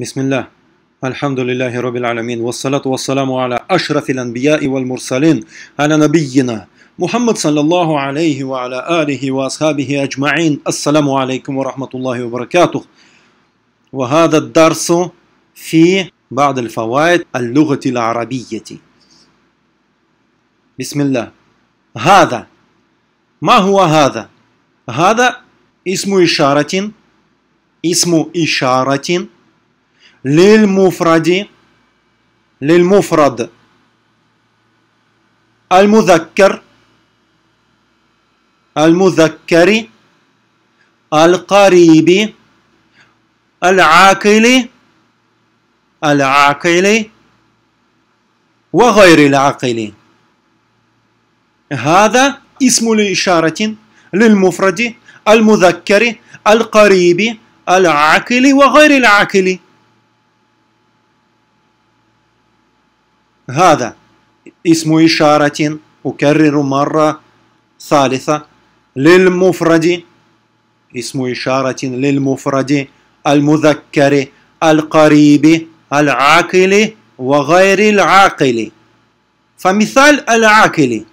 بسم الله الحمد لله رب العالمين والصلاة والسلام على أشرف الأنبياء والمرسلين على نبينا محمد صلى الله عليه وعلى آله وأصحابه أجمعين السلام عليكم ورحمة الله وبركاته وهذا الدرس في بعض الفوائد اللغة العربية بسم الله هذا ما هو هذا؟ هذا اسم إشارة اسم إشارة للمفرد للمفرد المذكر المذكر القريب العاقل العاقل وغير العاقل هذا اسم لإشارة للمفرد المذكر القريب العاقل وغير العاقل هذا اسم إشارة أكرر مرة ثالثة للمفرد اسم إشارة للمفرد المذكر القريب العاقل وغير العاقل فمثال العاقل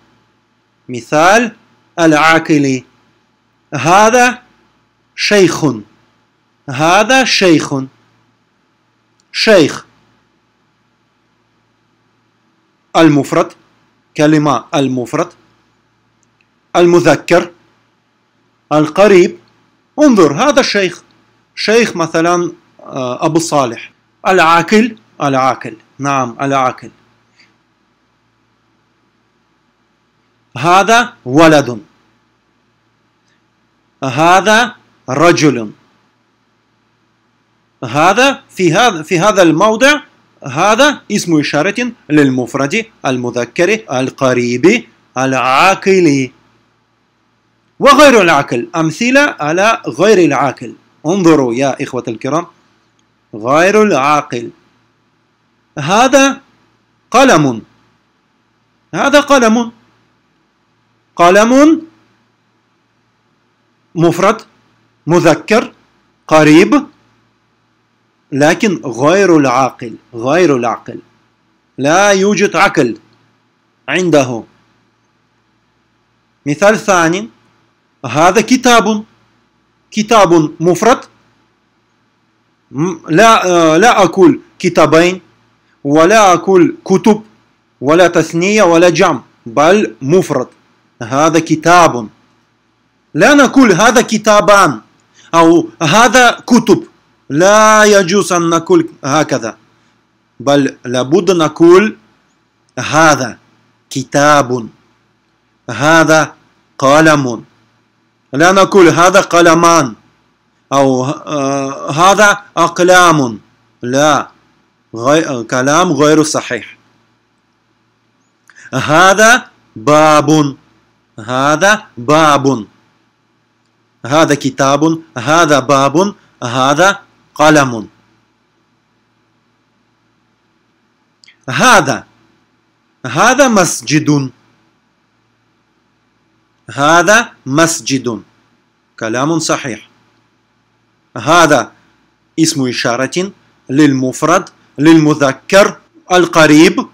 مثال العاقل هذا شيخ هذا شيخ شيخ المفرد كلمة المفرد المذكر القريب انظر هذا الشيخ شيخ مثلا آه، أبو صالح العاقل العاقل نعم العاقل هذا ولد هذا رجل هذا في هذا في هذا الموضع هذا اسم إشارة للمفرد المذكر القريب العاقل وغير العاقل أمثلة على غير العاقل انظروا يا إخوة الكرام غير العاقل هذا قلم هذا قلم قلم مفرد مذكر قريب لكن غير العاقل غير العقل لا يوجد عقل عنده مثال ثاني هذا كتاب كتاب مفرد لا آه، لا اقول كتابين ولا اقول كتب ولا تثنية ولا جمع بل مفرد هذا كتاب لا نقول هذا كتابان أو هذا كتب لا يجوز أن نقول هكذا بل لابد نقول هذا كتاب هذا قلم لا نقول هذا قلمان أو آه، هذا أقلام لا غير كلام غير صحيح هذا باب هذا باب هذا كتاب هذا باب هذا قلم هذا هذا مسجد هذا مسجد كلام صحيح هذا اسم إشارة للمفرد للمذكر القريب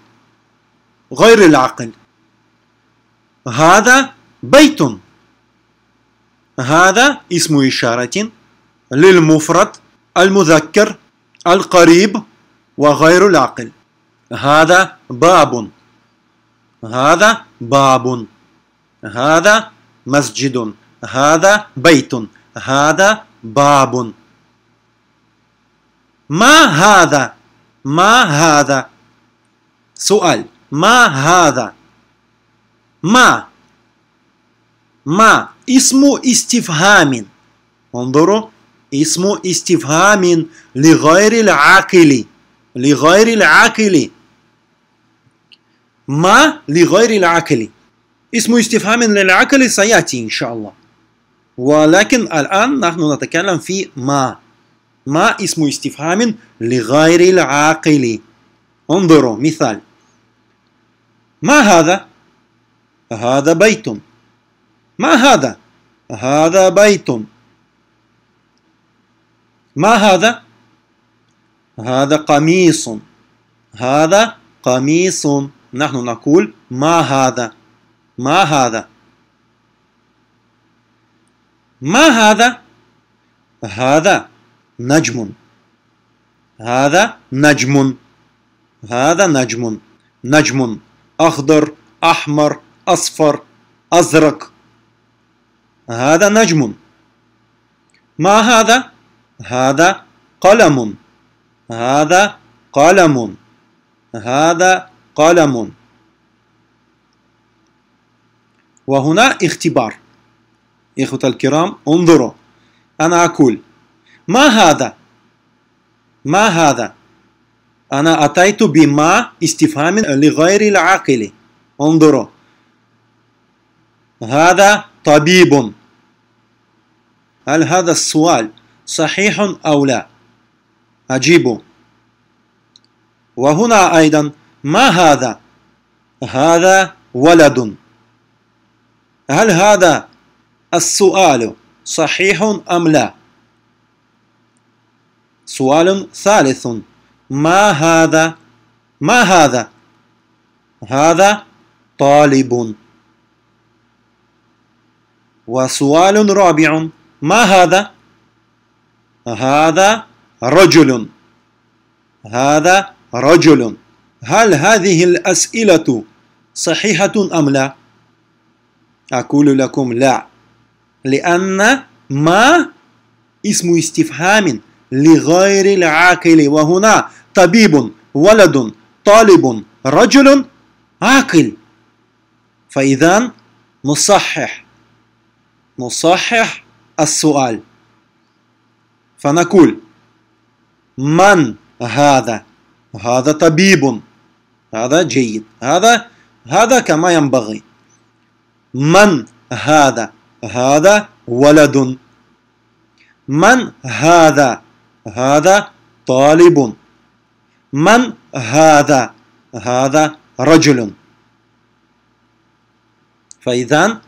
غير العقل هذا بيت هذا اسم إشارة للمفرد المذكر القريب وغير العقل هذا باب هذا باب هذا مسجد هذا بيت هذا باب ما هذا ما هذا سؤال ما هذا ما ما اسم استفهام انظروا اسمه استفهام لغير العاقل لغير العاقل ما لغير العاقل اسم استفهام للعقل سيأتي إن شاء الله ولكن الآن نحن نتكلم في ما ما اسم استفهام لغير العاقل انظروا مثال ما هذا؟ هذا بيت ما هذا؟ هذا بيت ما هذا هذا قميص هذا قميص نحن نقول ما هذا ما هذا ما هذا هذا نجم هذا نجم هذا نجم نجم أخضر أحمر أصفر أزرق هذا نجم ما هذا هذا قلم هذا قلم هذا قلم وهنا اختبار إخوة الكرام انظروا أنا أقول ما هذا ما هذا أنا أتيت بما استفهام لغير العاقل انظروا هذا طبيب هل هذا السؤال صحيح أو لا أجيبوا وهنا أيضا ما هذا هذا ولد هل هذا السؤال صحيح أم لا سؤال ثالث ما هذا ما هذا هذا طالب وسؤال رابع ما هذا هذا رجل هذا رجل هل هذه الأسئلة صحيحة أم لا؟ أقول لكم لا لأن ما اسم استفهام لغير العاقل وهنا طبيب ولد طالب رجل عاقل فإذا نصحح نصحح السؤال فنقول من هذا هذا طبيب هذا جيد هذا هذا كما ينبغي من هذا هذا ولد من هذا هذا طالب من هذا هذا رجل فإذا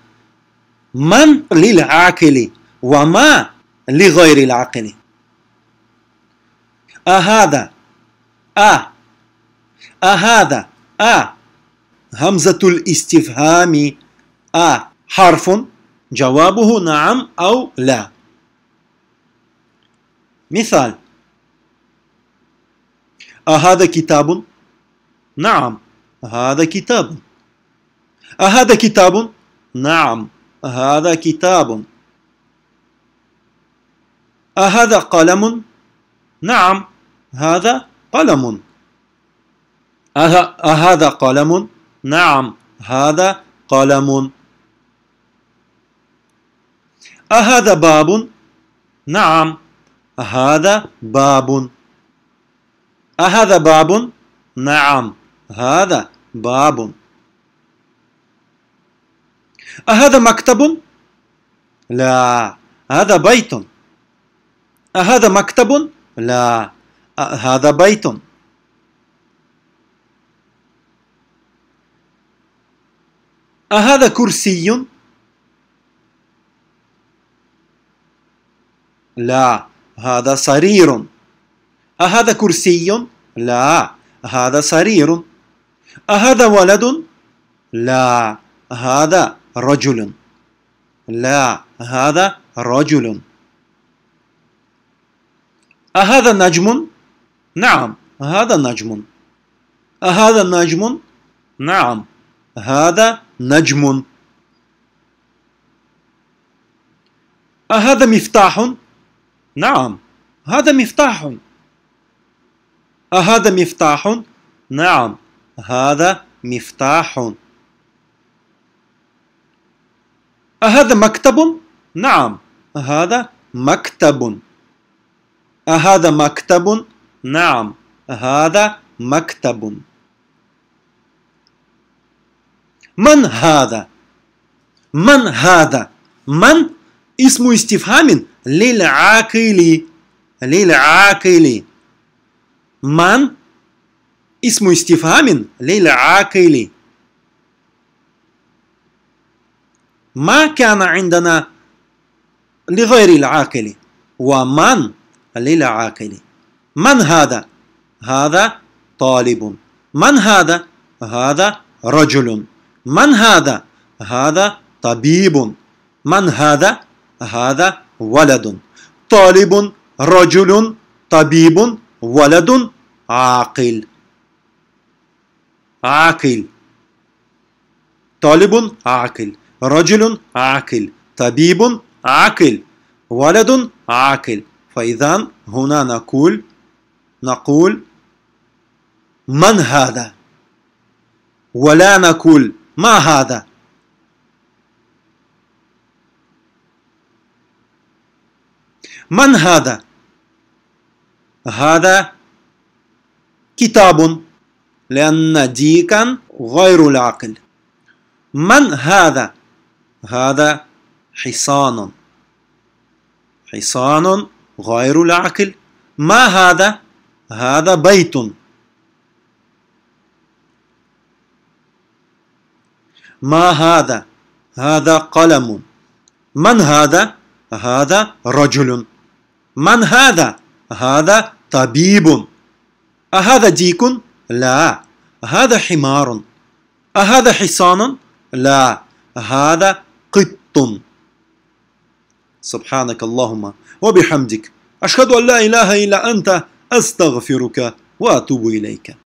من للعاقل وما لغير العاقل أهذا أ أهذا أ همزة الاستفهام أ حرف جوابه نعم أو لا مثال أهذا كتاب؟ نعم هذا كتاب أهذا كتاب؟ نعم هذا كتاب أهذا قلم؟ نعم هذا قلم أه- أهذا قلم؟ نعم هذا قلم أهذا باب؟ نعم هذا باب أهذا باب؟ نعم هذا باب أهذا مكتب؟ لا هذا بيت أهذا مكتب؟ لا هذا بيت أهذا كرسي؟ لا هذا سرير أهذا كرسي؟ لا هذا سرير أهذا ولد؟ لا هذا رجل لا هذا رجل أهذا نجم؟ نعم هذا نجم أهذا نجم؟ نعم هذا نجم أهذا مفتاح؟ نعم هذا مفتاح أهذا مفتاح؟ نعم هذا مفتاح أهذا مكتب؟ نعم هذا مكتب أهذا مكتب؟ نعم هذا مكتب من هذا من هذا من اسم استفهام للعاقل للعاقل من اسم استفهام للعاقل ما كان عندنا لغير العاقل ومن للعاقل من هذا هذا طالب من هذا هذا رجل من هذا هذا طبيب من هذا هذا ولد طالب رجل طبيب ولد عاقل عاقل طالب عاقل رجل عاقل طبيب عاقل ولد عاقل فإذا هنا نقول نقول من هذا ولا نقول ما هذا من هذا هذا كتاب لأن ديكا غير العقل من هذا هذا حصان حصان غير العقل ما هذا هذا بيت ما هذا هذا قلم من هذا هذا رجل من هذا هذا طبيب أهذا ديك لا هذا حمار أهذا حصان لا هذا قط سبحانك اللهم وبحمدك أشهد أن لا إله إلا أنت أستغفرك وأتوب إليك